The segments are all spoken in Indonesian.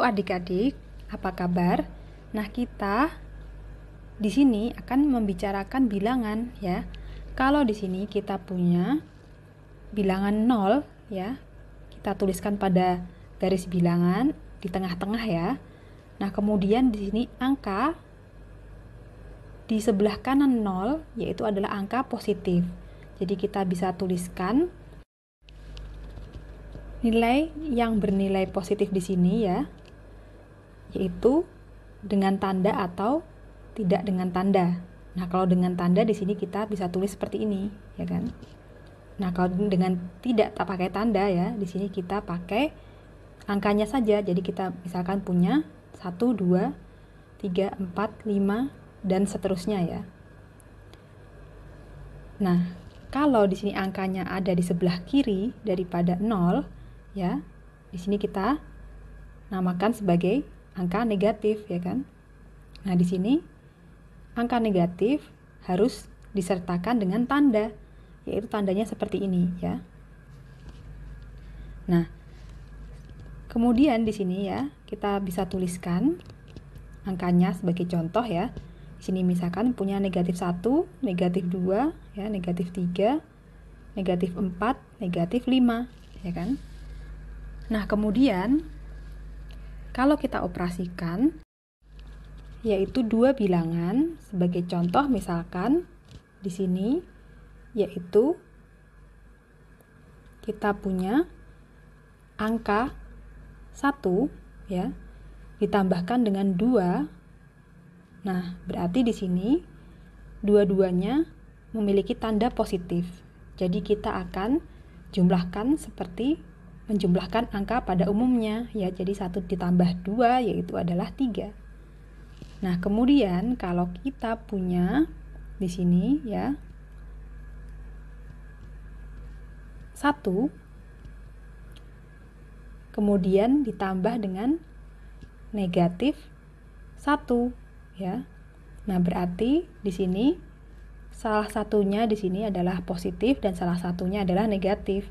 adik-adik, apa kabar? Nah, kita di sini akan membicarakan bilangan ya. Kalau di sini kita punya bilangan 0 ya. Kita tuliskan pada garis bilangan di tengah-tengah ya. Nah, kemudian di sini angka di sebelah kanan 0 yaitu adalah angka positif. Jadi kita bisa tuliskan nilai yang bernilai positif di sini ya yaitu dengan tanda atau tidak dengan tanda. Nah, kalau dengan tanda di sini kita bisa tulis seperti ini, ya kan? Nah, kalau dengan tidak tak pakai tanda ya, di sini kita pakai angkanya saja. Jadi kita misalkan punya 1 2 3 4 5 dan seterusnya ya. Nah, kalau di sini angkanya ada di sebelah kiri daripada 0 ya. Di sini kita namakan sebagai angka negatif ya kan. Nah, di sini angka negatif harus disertakan dengan tanda, yaitu tandanya seperti ini ya. Nah, kemudian di sini ya, kita bisa tuliskan angkanya sebagai contoh ya. Di sini misalkan punya negatif 1, negatif 2, ya, negatif tiga, negatif empat, negatif lima, ya kan? Nah, kemudian kalau kita operasikan, yaitu dua bilangan. Sebagai contoh, misalkan di sini, yaitu kita punya angka 1 ya ditambahkan dengan 2 nah berarti di sini dua-duanya memiliki tanda positif jadi kita akan jumlahkan seperti menjumlahkan angka pada umumnya, ya jadi satu ditambah dua yaitu adalah tiga. Nah, kemudian kalau kita punya di sini ya satu kemudian ditambah dengan negatif satu ya. Nah, berarti di sini salah satunya di sini adalah positif dan salah satunya adalah negatif.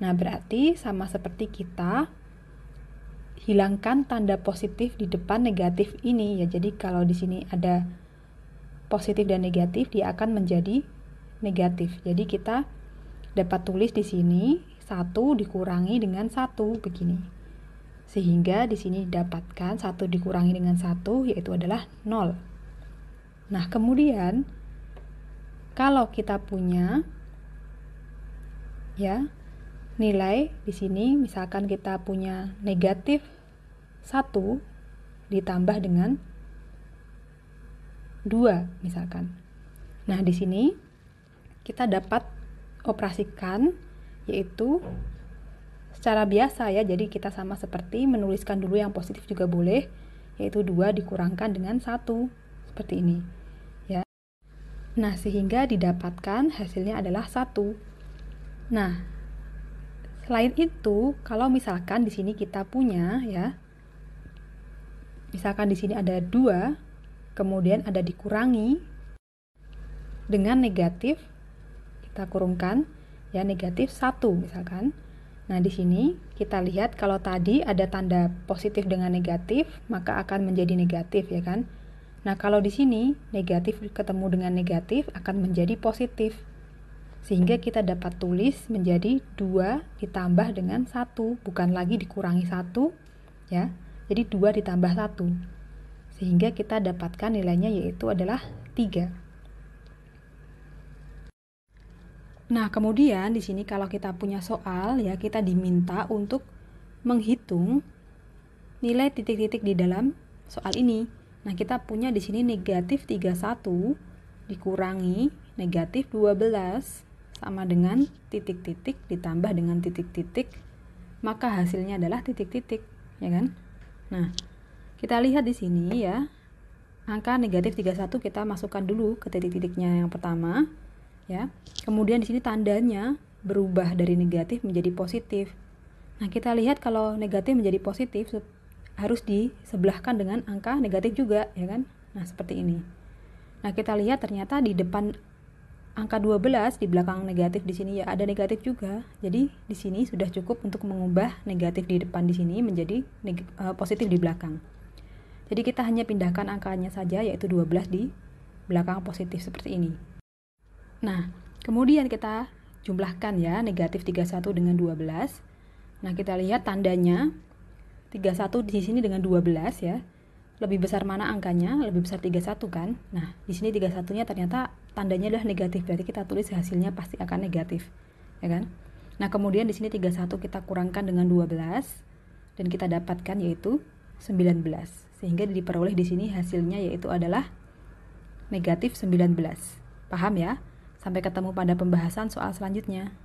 Nah, berarti sama seperti kita hilangkan tanda positif di depan negatif ini ya. Jadi kalau di sini ada positif dan negatif, dia akan menjadi negatif. Jadi kita dapat tulis di sini satu dikurangi dengan satu begini sehingga di sini didapatkan satu dikurangi dengan satu yaitu adalah 0. Nah, kemudian kalau kita punya ya nilai di sini misalkan kita punya negatif 1 ditambah dengan 2 misalkan. Nah, di sini kita dapat operasikan yaitu secara biasa ya. Jadi kita sama seperti menuliskan dulu yang positif juga boleh yaitu 2 dikurangkan dengan 1 seperti ini. Ya. Nah, sehingga didapatkan hasilnya adalah 1. Nah, Selain itu, kalau misalkan di sini kita punya ya, misalkan di sini ada dua, kemudian ada dikurangi dengan negatif, kita kurungkan ya negatif satu misalkan. Nah, di sini kita lihat kalau tadi ada tanda positif dengan negatif, maka akan menjadi negatif ya kan. Nah, kalau di sini negatif ketemu dengan negatif akan menjadi positif sehingga kita dapat tulis menjadi 2 ditambah dengan 1, bukan lagi dikurangi 1 ya. Jadi 2 ditambah 1. Sehingga kita dapatkan nilainya yaitu adalah 3. Nah, kemudian di sini kalau kita punya soal ya kita diminta untuk menghitung nilai titik-titik di dalam soal ini. Nah, kita punya di sini negatif 31 dikurangi negatif 12 sama dengan titik-titik ditambah dengan titik-titik maka hasilnya adalah titik-titik ya kan nah kita lihat di sini ya angka negatif 31 kita masukkan dulu ke titik-titiknya yang pertama ya kemudian di sini tandanya berubah dari negatif menjadi positif nah kita lihat kalau negatif menjadi positif harus disebelahkan dengan angka negatif juga ya kan nah seperti ini Nah, kita lihat ternyata di depan angka 12 di belakang negatif di sini ya ada negatif juga. Jadi di sini sudah cukup untuk mengubah negatif di depan di sini menjadi uh, positif di belakang. Jadi kita hanya pindahkan angkanya saja yaitu 12 di belakang positif seperti ini. Nah, kemudian kita jumlahkan ya negatif 31 dengan 12. Nah, kita lihat tandanya 31 di sini dengan 12 ya lebih besar mana angkanya, lebih besar 31 kan. Nah, di sini 31-nya ternyata tandanya adalah negatif, berarti kita tulis hasilnya pasti akan negatif, ya kan? Nah, kemudian di sini 31 kita kurangkan dengan 12 dan kita dapatkan yaitu 19. Sehingga diperoleh di sini hasilnya yaitu adalah negatif 19. Paham ya? Sampai ketemu pada pembahasan soal selanjutnya.